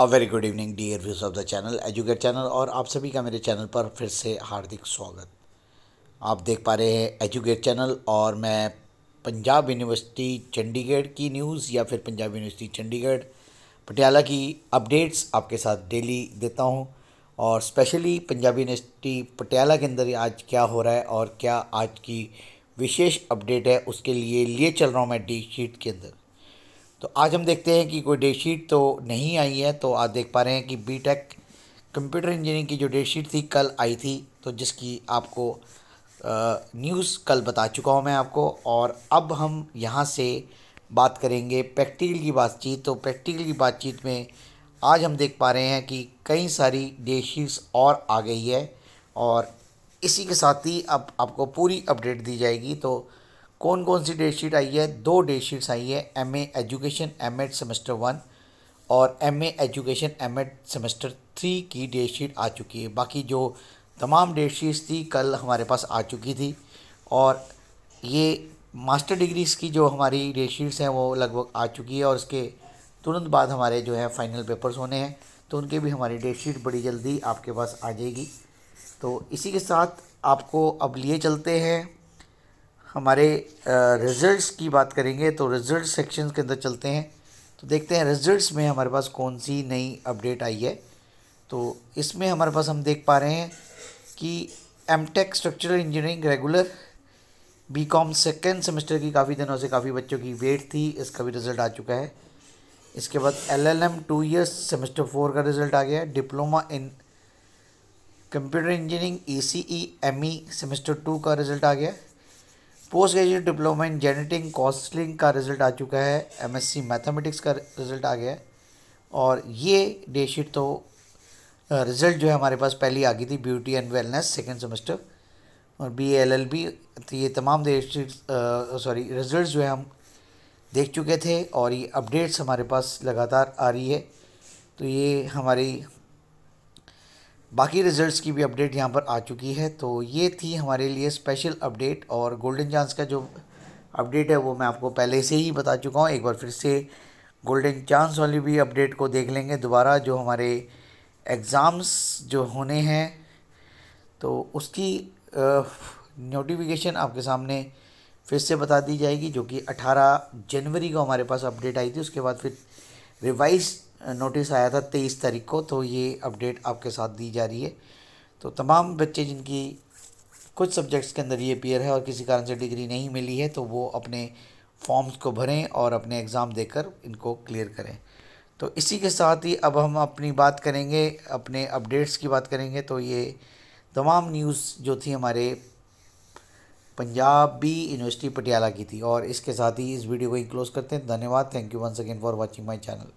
a very good evening dear viewers of the channel educate channel और आप सभी का मेरे चैनल पर फिर से हार्दिक स्वागत आप देख पा रहे हैं एजुकेट चैनल और मैं पंजाब यूनिवर्सिटी चंडीगढ़ की न्यूज़ या फिर पंजाब यूनिवर्सिटी चंडीगढ़ पटियाला की अपडेट्स आपके साथ डेली देता हूँ और स्पेशली पंजाब यूनिवर्सिटी पटियाला के अंदर आज क्या हो रहा है और क्या आज की विशेष अपडेट है उसके लिए लिए चल रहा हूँ मैं डी शीट के अंदर तो आज हम देखते हैं कि कोई डेट शीट तो नहीं आई है तो आज देख पा रहे हैं कि बी टेक कंप्यूटर इंजीनियरिंग की जो डेट शीट थी कल आई थी तो जिसकी आपको न्यूज़ कल बता चुका हूँ मैं आपको और अब हम यहाँ से बात करेंगे प्रैक्टिकल की बातचीत तो प्रैक्टिकल की बातचीत में आज हम देख पा रहे हैं कि कई सारी शीट्स और आ गई है और इसी के साथ ही अब आपको पूरी अपडेट दी जाएगी तो कौन कौन सी डेट शीट आई है दो डेट शीट्स आई है M education M Ed semester one और M education M Ed semester three की डेट शीट आ चुकी है बाकी जो तमाम डेट शीट्स थी कल हमारे पास आ चुकी थी और ये मास्टर डिग्रीज़ की जो हमारी डेट शीट्स हैं वो लगभग आ चुकी है और उसके तुरंत बाद हमारे जो है फाइनल पेपर्स होने हैं तो उनके भी हमारी डेट शीट बड़ी जल्दी आपके पास आ जाएगी तो इसी के साथ आपको अब लिए चलते हैं हमारे रिजल्ट्स की बात करेंगे तो रिजल्ट सेक्शन के अंदर चलते हैं तो देखते हैं रिजल्ट्स में हमारे पास कौन सी नई अपडेट आई है तो इसमें हमारे पास हम देख पा रहे हैं कि M Tech structural engineering regular B Com second semester की काफ़ी दिनों से काफ़ी बच्चों की वेट थी इसका भी रिज़ल्ट आ चुका है इसके बाद L L M two years semester four का रिज़ल्ट आ गया है diploma in computer engineering E C E M E semester two का रिज़ल्ट आ गया post graduate diploma in genetic counselling का रिजल्ट आ चुका है एमएससी मैथमेटिक्स का रिजल्ट आ गया है और ये डेट शीट तो रिजल्ट जो है हमारे पास पहली आ गई थी beauty and wellness second semester और बी एल एल बी तो ये तमाम डे सॉरी रिजल्ट जो है हम देख चुके थे और ये अपडेट्स हमारे पास लगातार आ रही है तो ये हमारी बाकी रिजल्ट्स की भी अपडेट यहाँ पर आ चुकी है तो ये थी हमारे लिए स्पेशल अपडेट और गोल्डन चांस का जो अपडेट है वो मैं आपको पहले से ही बता चुका हूँ एक बार फिर से गोल्डन चांस वाली भी अपडेट को देख लेंगे दोबारा जो हमारे एग्ज़ाम्स जो होने हैं तो उसकी नोटिफिकेशन आपके सामने फिर से बता दी जाएगी जो कि 18 जनवरी को हमारे पास अपडेट आई थी उसके बाद फिर रिवाइज नोटिस आया था तेईस तारीख को तो ये अपडेट आपके साथ दी जा रही है तो तमाम बच्चे जिनकी कुछ सब्जेक्ट्स के अंदर ये पेयर है और किसी कारण से डिग्री नहीं मिली है तो वो अपने फॉर्म्स को भरें और अपने एग्ज़ाम देकर इनको क्लियर करें तो इसी के साथ ही अब हम अपनी बात करेंगे अपने अपडेट्स की बात करेंगे तो ये तमाम न्यूज़ जो थी हमारे पंजाबी यूनिवर्सिटी पटियाला की थी और इसके साथ ही इस वीडियो को ही क्लोज करते हैं धन्यवाद thank you once again for watching my channel